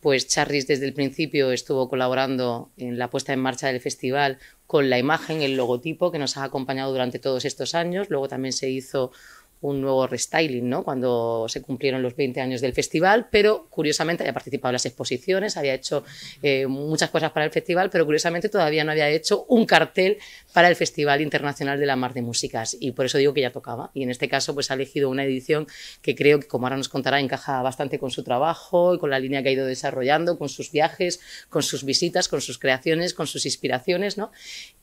pues Charris desde el principio estuvo colaborando en la puesta en marcha del festival con la imagen, el logotipo que nos ha acompañado durante todos estos años. Luego también se hizo un nuevo restyling, ¿no? Cuando se cumplieron los 20 años del festival, pero curiosamente había participado en las exposiciones, había hecho eh, muchas cosas para el festival, pero curiosamente todavía no había hecho un cartel para el Festival Internacional de la Mar de Músicas y por eso digo que ya tocaba. Y en este caso pues ha elegido una edición que creo que como ahora nos contará encaja bastante con su trabajo y con la línea que ha ido desarrollando, con sus viajes, con sus visitas, con sus creaciones, con sus inspiraciones, ¿no?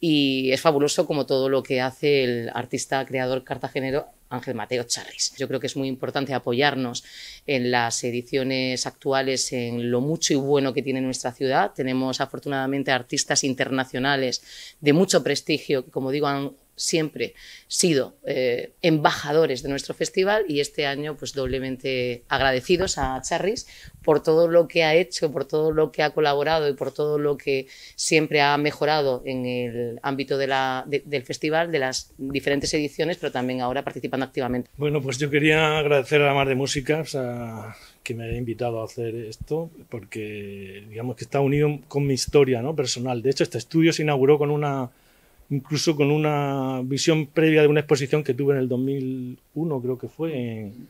Y es fabuloso como todo lo que hace el artista creador cartagenero Ángel Mateo Charris. Yo creo que es muy importante apoyarnos en las ediciones actuales, en lo mucho y bueno que tiene nuestra ciudad. Tenemos afortunadamente artistas internacionales de mucho prestigio que, como digo, han siempre sido eh, embajadores de nuestro festival y este año pues doblemente agradecidos a Charris por todo lo que ha hecho, por todo lo que ha colaborado y por todo lo que siempre ha mejorado en el ámbito del festival, de las diferentes ediciones, pero también ahora participando activamente. Bueno, pues yo quería agradecer a la Mar de Música que me haya invitado a hacer esto, porque digamos que está unido con mi historia ¿no? personal. De hecho, este estudio se inauguró con una incluso con una visión previa de una exposición que tuve en el 2001, creo que fue, en,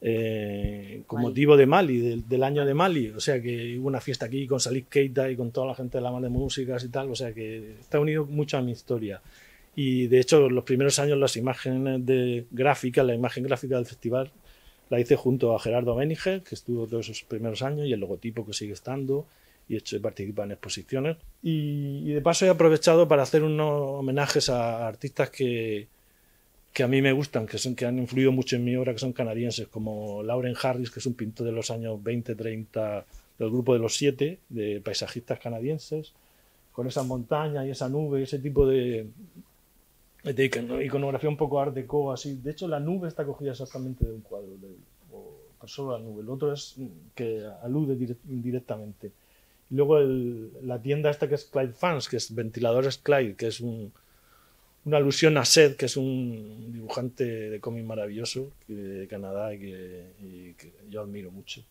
eh, con motivo de Mali, del, año de Mali. O sea que hubo una fiesta aquí con Salif Keita y con toda la gente de la mano de músicas y tal. O sea que está unido mucho a mi historia. Y de hecho, los primeros años las imágenes gráficas, la imagen gráfica del festival, la hice junto a Gerardo Beniger, que estuvo todos esos primeros años, y el logotipo que sigue estando, y he hecho participado en exposiciones. Y, de paso he aprovechado para hacer unos homenajes a artistas que, que a mí me gustan, que, son, que han influido mucho en mi obra, que son canadienses, como Lauren Harris, que es un pintor de los años 20, 30, del grupo de los siete, de paisajistas canadienses, con esas montañas y esa nube, ese tipo de, iconografía un poco art deco, así. De hecho, la nube está cogida exactamente de un cuadro, de, o solo la nube. El otro es mm, que alude indirectamente directamente. Luego la tienda esta que es Clyde Fans, que es Ventiladores Clyde, que es una alusión a Seth, que es un dibujante de cómic maravilloso de Canadá y que yo admiro mucho.